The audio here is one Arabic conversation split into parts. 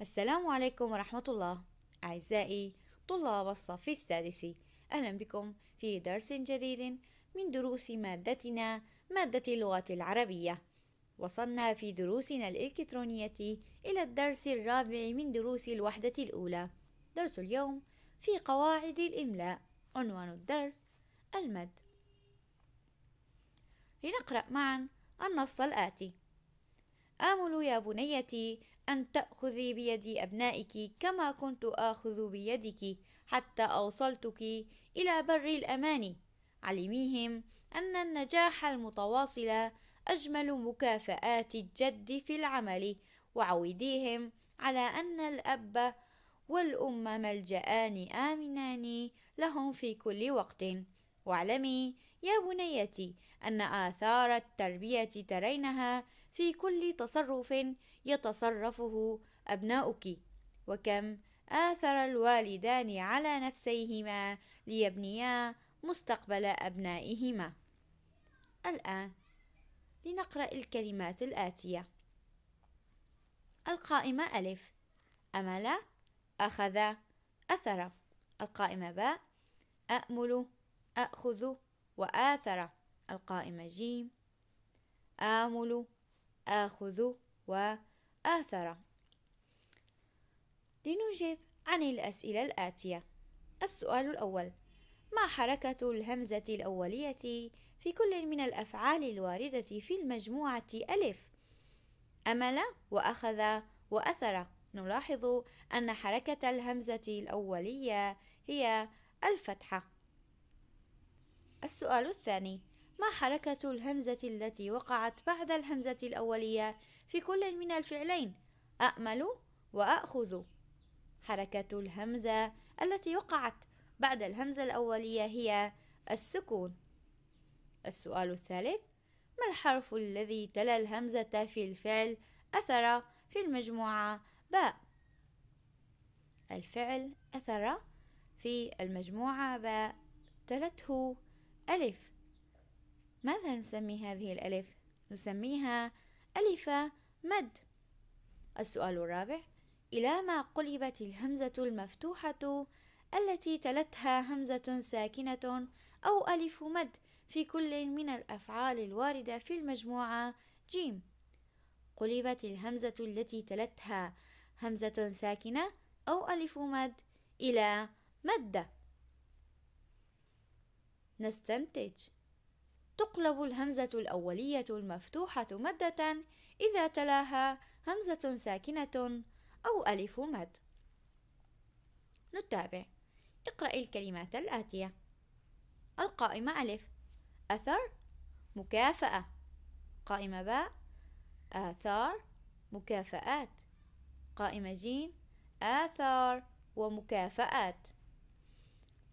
السلام عليكم ورحمة الله أعزائي طلاب الصف السادس أهلا بكم في درس جديد من دروس مادتنا مادة اللغة العربية وصلنا في دروسنا الإلكترونية إلى الدرس الرابع من دروس الوحدة الأولى درس اليوم في قواعد الإملاء عنوان الدرس المد لنقرأ معا النص الآتي آمل يا بنيتي أن تأخذي بيد أبنائك كما كنت آخذ بيدك حتى أوصلتك إلى بر الأمان علميهم أن النجاح المتواصل أجمل مكافآت الجد في العمل وعوديهم على أن الأب والأم ملجأان آمنان لهم في كل وقت واعلمي يا بنيتي أن آثار التربية ترينها في كل تصرف يتصرفه أبناؤك وكم آثر الوالدان على نفسيهما ليبنيا مستقبل أبنائهما الآن لنقرأ الكلمات الآتية القائمة ألف أمل أخذ أثر القائمة باء أأمل أأخذ وآثر القائمة جيم آمل آخذ وآثر لنجيب عن الأسئلة الآتية السؤال الأول ما حركة الهمزة الأولية في كل من الأفعال الواردة في المجموعة ألف أمل وأخذ وأثر نلاحظ أن حركة الهمزة الأولية هي الفتحة السؤال الثاني ما حركة الهمزة التي وقعت بعد الهمزة الأولية في كل من الفعلين أأمل وأأخذ حركة الهمزة التي وقعت بعد الهمزة الأولية هي السكون السؤال الثالث ما الحرف الذي تلا الهمزة في الفعل أثر في المجموعة باء الفعل أثر في المجموعة باء تلته ألف ماذا نسمي هذه الألف؟ نسميها ألف مد السؤال الرابع إلى ما قلبت الهمزة المفتوحة التي تلتها همزة ساكنة أو ألف مد في كل من الأفعال الواردة في المجموعة جيم قلبت الهمزة التي تلتها همزة ساكنة أو ألف مد إلى مدة نستنتج تقلب الهمزة الأولية المفتوحة مدة إذا تلاها همزة ساكنة أو ألف مد نتابع اقرأ الكلمات الآتية القائمة ألف أثر مكافأة قائمة باء آثار مكافآت قائمة جيم آثار ومكافآت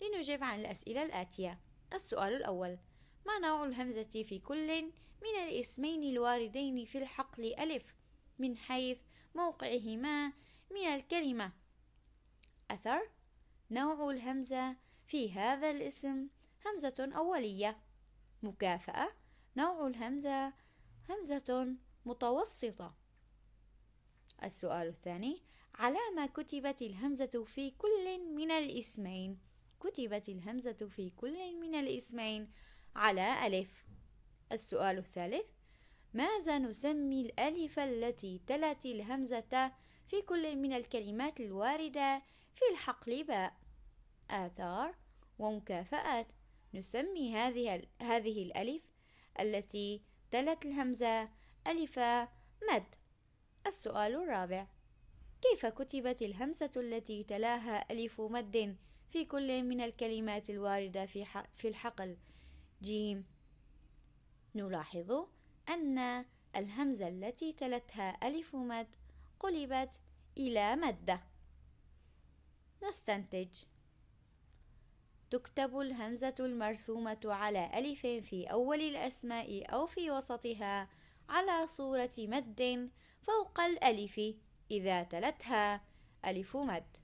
لنجيب عن الأسئلة الآتية السؤال الأول ما نوع الهمزة في كل من الاسمين الواردين في الحقل ألف من حيث موقعهما من الكلمة أثر نوع الهمزة في هذا الاسم همزة أولية مكافأة نوع الهمزة همزة متوسطة السؤال الثاني على ما كتبت الهمزة في كل من الاسمين كتبت الهمزة في كل من الاسمين على ألف السؤال الثالث ماذا نسمي الألف التي تلت الهمزة في كل من الكلمات الواردة في الحقل باء آثار ومكافآت نسمي هذه هذه الألف التي تلت الهمزة ألف مد السؤال الرابع كيف كتبت الهمزة التي تلاها ألف مد في كل من الكلمات الواردة في, في الحقل جيم نلاحظ أن الهمزة التي تلتها ألف مد قلبت إلى مدة نستنتج تكتب الهمزة المرسومة على ألف في أول الأسماء أو في وسطها على صورة مد فوق الألف إذا تلتها ألف مد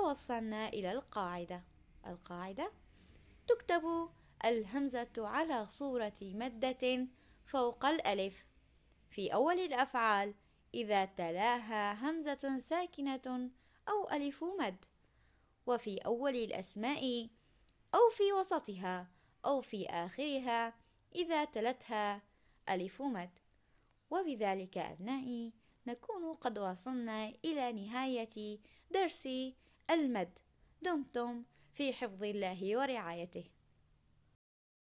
توصلنا إلى القاعدة القاعدة تكتب الهمزة على صورة مدة فوق الألف في أول الأفعال إذا تلاها همزة ساكنة أو ألف مد وفي أول الأسماء أو في وسطها أو في آخرها إذا تلتها ألف مد وبذلك أبنائي نكون قد وصلنا إلى نهاية درس المد دمتم في حفظ الله ورعايته